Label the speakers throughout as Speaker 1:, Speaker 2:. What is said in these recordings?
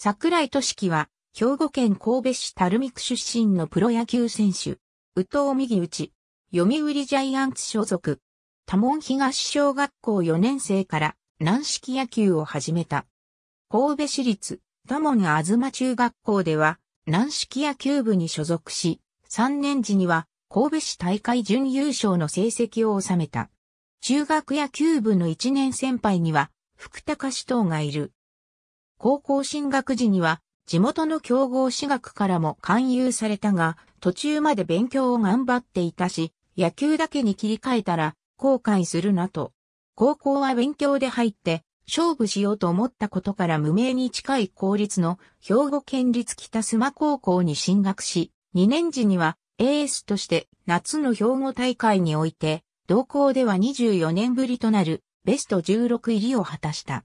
Speaker 1: 桜井俊樹は、兵庫県神戸市垂水区出身のプロ野球選手。宇藤右内、読売ジャイアンツ所属。多門東小学校4年生から軟式野球を始めた。神戸市立多門あずま中学校では軟式野球部に所属し、3年時には神戸市大会準優勝の成績を収めた。中学野球部の1年先輩には福高志等がいる。高校進学時には地元の競合私学からも勧誘されたが、途中まで勉強を頑張っていたし、野球だけに切り替えたら後悔するなと。高校は勉強で入って勝負しようと思ったことから無名に近い公立の兵庫県立北須磨高校に進学し、2年時にはエースとして夏の兵庫大会において、同校では24年ぶりとなるベスト16入りを果たした。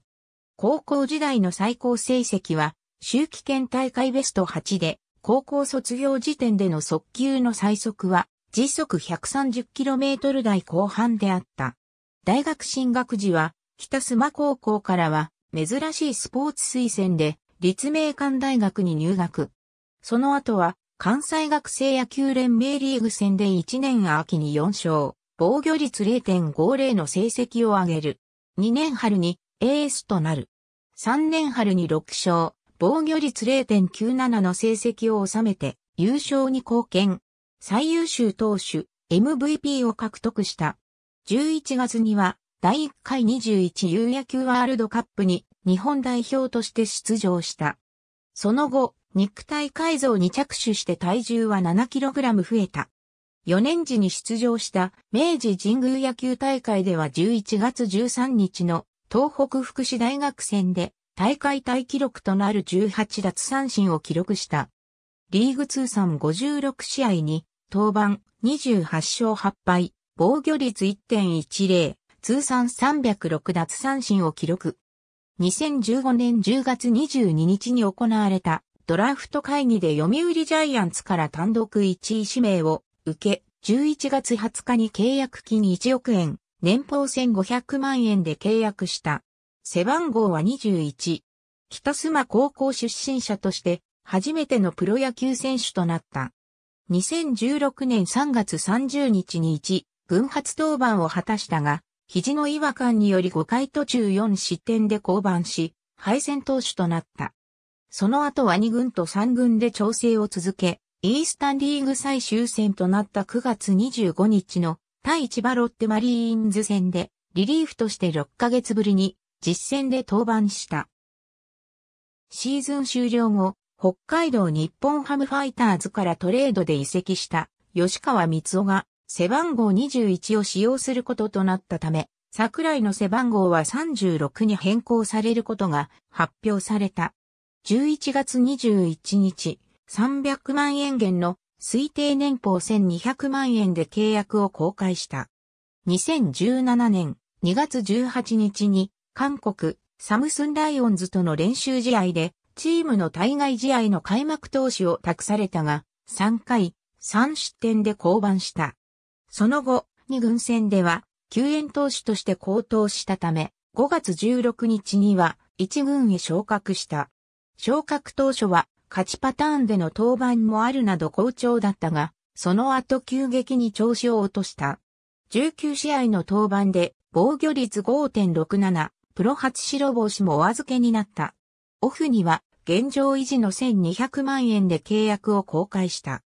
Speaker 1: 高校時代の最高成績は、秋季県大会ベスト8で、高校卒業時点での速球の最速は、時速 130km 台後半であった。大学進学時は、北須磨高校からは、珍しいスポーツ推薦で、立命館大学に入学。その後は、関西学生野球連盟リーグ戦で1年秋に4勝、防御率0.50の成績を上げる。2年春にエースとなる。3年春に6勝、防御率0.97の成績を収めて優勝に貢献。最優秀投手 MVP を獲得した。11月には第1回 21U 野球ワールドカップに日本代表として出場した。その後、肉体改造に着手して体重は 7kg 増えた。4年時に出場した明治神宮野球大会では11月13日の東北福祉大学戦で大会大記録となる18奪三振を記録した。リーグ通算56試合に、登板28勝8敗、防御率1.10、通算306奪三振を記録。2015年10月22日に行われたドラフト会議で読売ジャイアンツから単独1位指名を受け、11月20日に契約金1億円、年俸1500万円で契約した。背番号は21。北須磨高校出身者として初めてのプロ野球選手となった。2016年3月30日に1、分発登板を果たしたが、肘の違和感により5回途中4失点で降板し、敗戦投手となった。その後は2軍と3軍で調整を続け、イースタンリーグ最終戦となった9月25日の対千葉ロッテマリーンズ戦でリリーフとして6ヶ月ぶりに実戦で登板した。シーズン終了後、北海道日本ハムファイターズからトレードで移籍した吉川光夫が背番号21を使用することとなったため、桜井の背番号は36に変更されることが発表された。11月21日、300万円減の推定年俸1200万円で契約を公開した。2017年2月18日に韓国サムスンライオンズとの練習試合でチームの対外試合の開幕投手を託されたが3回3失点で降板した。その後、2軍戦では救援投手として高騰したため5月16日には1軍へ昇格した。昇格当初は勝ちパターンでの登板もあるなど好調だったが、その後急激に調子を落とした。19試合の登板で防御率5.67、プロ初白星もお預けになった。オフには現状維持の1200万円で契約を公開した。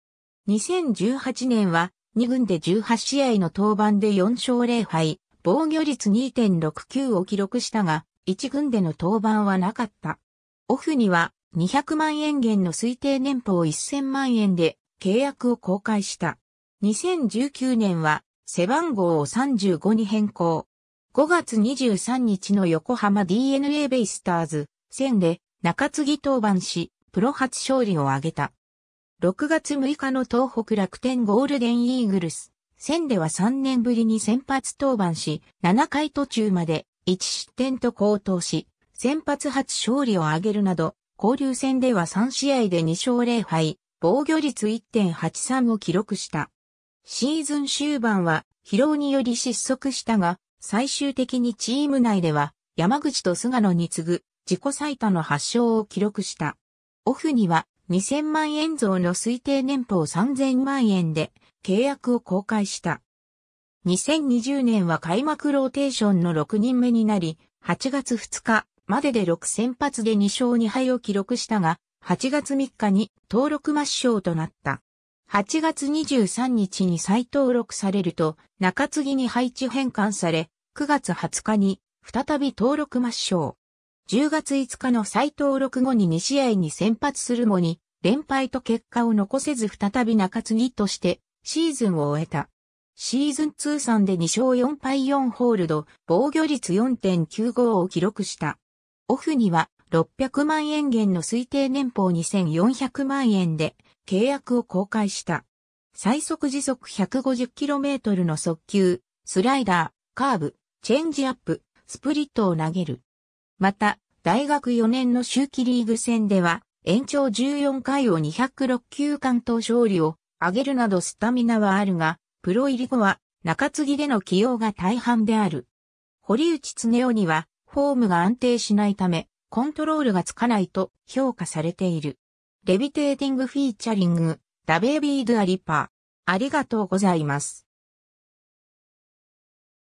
Speaker 1: 2018年は2軍で18試合の登板で4勝0敗、防御率2.69を記録したが、1軍での登板はなかった。オフには200万円減の推定年俸1000万円で契約を公開した。2019年は背番号を35に変更。5月23日の横浜 DNA ベイスターズ戦で中継ぎ登板し、プロ初勝利を挙げた。6月6日の東北楽天ゴールデンイーグルス戦では3年ぶりに先発登板し、7回途中まで1失点と高騰し、先発初勝利を挙げるなど、交流戦では3試合で2勝0敗、防御率1.83を記録した。シーズン終盤は疲労により失速したが、最終的にチーム内では山口と菅野に次ぐ自己最多の8勝を記録した。オフには2000万円増の推定年俸3000万円で契約を公開した。2020年は開幕ローテーションの6人目になり、8月2日、までで6先発で2勝2敗を記録したが、8月3日に登録抹消となった。8月23日に再登録されると、中継ぎに配置変換され、9月20日に再び登録抹消。10月5日の再登録後に2試合に先発するもに、連敗と結果を残せず再び中継ぎとしてシーズンを終えた。シーズン通算で2勝4敗4ホールド、防御率4.95を記録した。オフには600万円減の推定年俸2400万円で契約を公開した。最速時速 150km の速球、スライダー、カーブ、チェンジアップ、スプリットを投げる。また、大学4年の周期リーグ戦では、延長14回を206球関東勝利を上げるなどスタミナはあるが、プロ入り後は中継ぎでの起用が大半である。堀内恒夫にはフォームが安定しないため、コントロールがつかないと評価されている。レビテーティングフィーチャリング、ダベイビードアリパー。ありがとうございます。